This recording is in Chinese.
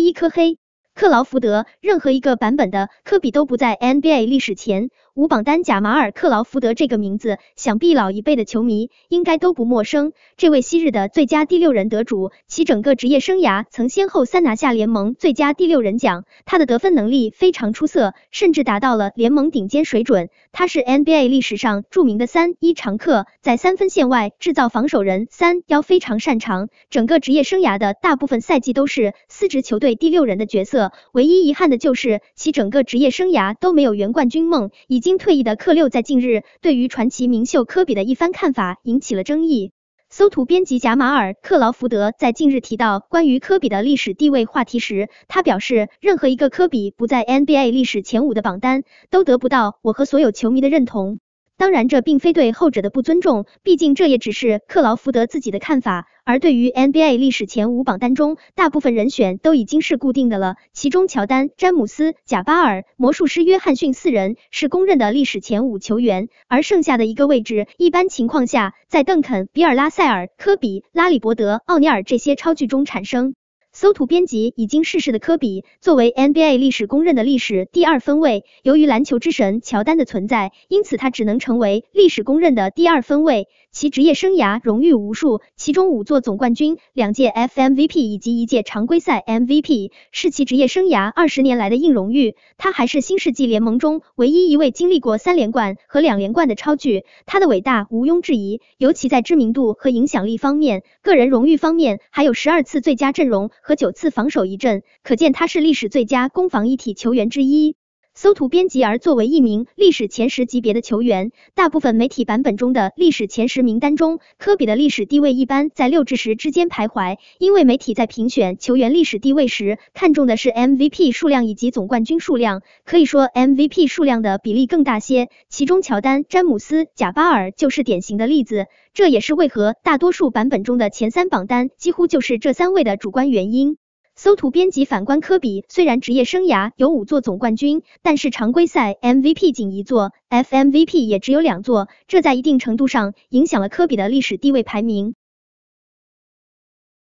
一颗黑，克劳福德，任何一个版本的科比都不在 NBA 历史前。无榜单，贾马尔·克劳福德这个名字，想必老一辈的球迷应该都不陌生。这位昔日的最佳第六人得主，其整个职业生涯曾先后三拿下联盟最佳第六人奖。他的得分能力非常出色，甚至达到了联盟顶尖水准。他是 NBA 历史上著名的三一常客，在三分线外制造防守人三幺非常擅长。整个职业生涯的大部分赛季都是四支球队第六人的角色。唯一遗憾的就是其整个职业生涯都没有圆冠军梦。以已经退役的克六在近日对于传奇名宿科比的一番看法引起了争议。搜图编辑贾马尔·克劳福德在近日提到关于科比的历史地位话题时，他表示：“任何一个科比不在 NBA 历史前五的榜单，都得不到我和所有球迷的认同。”当然，这并非对后者的不尊重，毕竟这也只是克劳福德自己的看法。而对于 NBA 历史前五榜单中，大部分人选都已经是固定的了，其中乔丹、詹姆斯、贾巴尔、魔术师约翰逊四人是公认的历史前五球员，而剩下的一个位置，一般情况下在邓肯、比尔拉塞尔、科比、拉里伯德、奥尼尔这些超巨中产生。搜图编辑已经逝世的科比，作为 NBA 历史公认的历史第二分位，由于篮球之神乔丹的存在，因此他只能成为历史公认的第二分位。其职业生涯荣誉无数，其中五座总冠军、两届 FMVP 以及一届常规赛 MVP 是其职业生涯二十年来的硬荣誉。他还是新世纪联盟中唯一一位经历过三连冠和两连冠的超巨。他的伟大毋庸置疑，尤其在知名度和影响力方面、个人荣誉方面，还有十二次最佳阵容。和九次防守一阵，可见他是历史最佳攻防一体球员之一。搜图编辑而作为一名历史前十级别的球员，大部分媒体版本中的历史前十名单中，科比的历史地位一般在六至十之间徘徊。因为媒体在评选球员历史地位时，看重的是 MVP 数量以及总冠军数量，可以说 MVP 数量的比例更大些。其中乔丹、詹姆斯、贾巴尔就是典型的例子。这也是为何大多数版本中的前三榜单几乎就是这三位的主观原因。搜图编辑反观科比，虽然职业生涯有五座总冠军，但是常规赛 MVP 仅一座，FMVP 也只有两座，这在一定程度上影响了科比的历史地位排名。